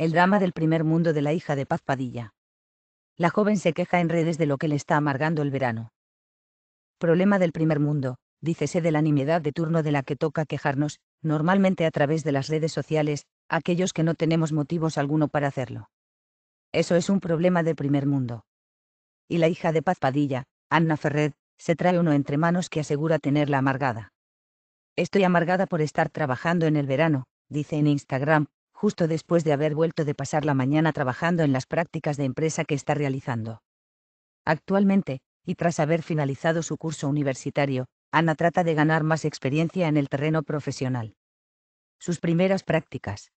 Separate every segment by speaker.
Speaker 1: El drama del primer mundo de la hija de Paz Padilla. La joven se queja en redes de lo que le está amargando el verano. Problema del primer mundo, dícese de la nimiedad de turno de la que toca quejarnos, normalmente a través de las redes sociales, aquellos que no tenemos motivos alguno para hacerlo. Eso es un problema del primer mundo. Y la hija de Paz Padilla, Anna Ferrer, se trae uno entre manos que asegura tenerla amargada. Estoy amargada por estar trabajando en el verano, dice en Instagram, justo después de haber vuelto de pasar la mañana trabajando en las prácticas de empresa que está realizando. Actualmente, y tras haber finalizado su curso universitario, Ana trata de ganar más experiencia en el terreno profesional. Sus primeras prácticas.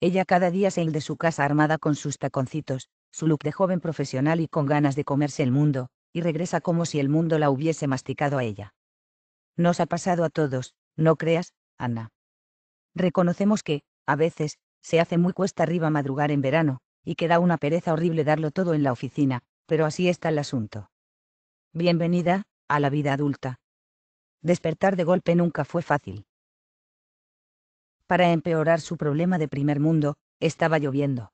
Speaker 1: Ella cada día sale de su casa armada con sus taconcitos, su look de joven profesional y con ganas de comerse el mundo, y regresa como si el mundo la hubiese masticado a ella. Nos ha pasado a todos, no creas, Ana. Reconocemos que, a veces, se hace muy cuesta arriba madrugar en verano, y que da una pereza horrible darlo todo en la oficina, pero así está el asunto. Bienvenida, a la vida adulta. Despertar de golpe nunca fue fácil. Para empeorar su problema de primer mundo, estaba lloviendo.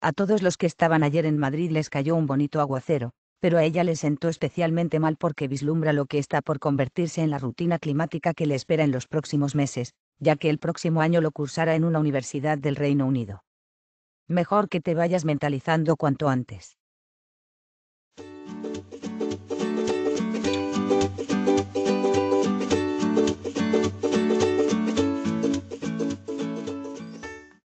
Speaker 1: A todos los que estaban ayer en Madrid les cayó un bonito aguacero, pero a ella le sentó especialmente mal porque vislumbra lo que está por convertirse en la rutina climática que le espera en los próximos meses, ya que el próximo año lo cursará en una universidad del Reino Unido. Mejor que te vayas mentalizando cuanto antes.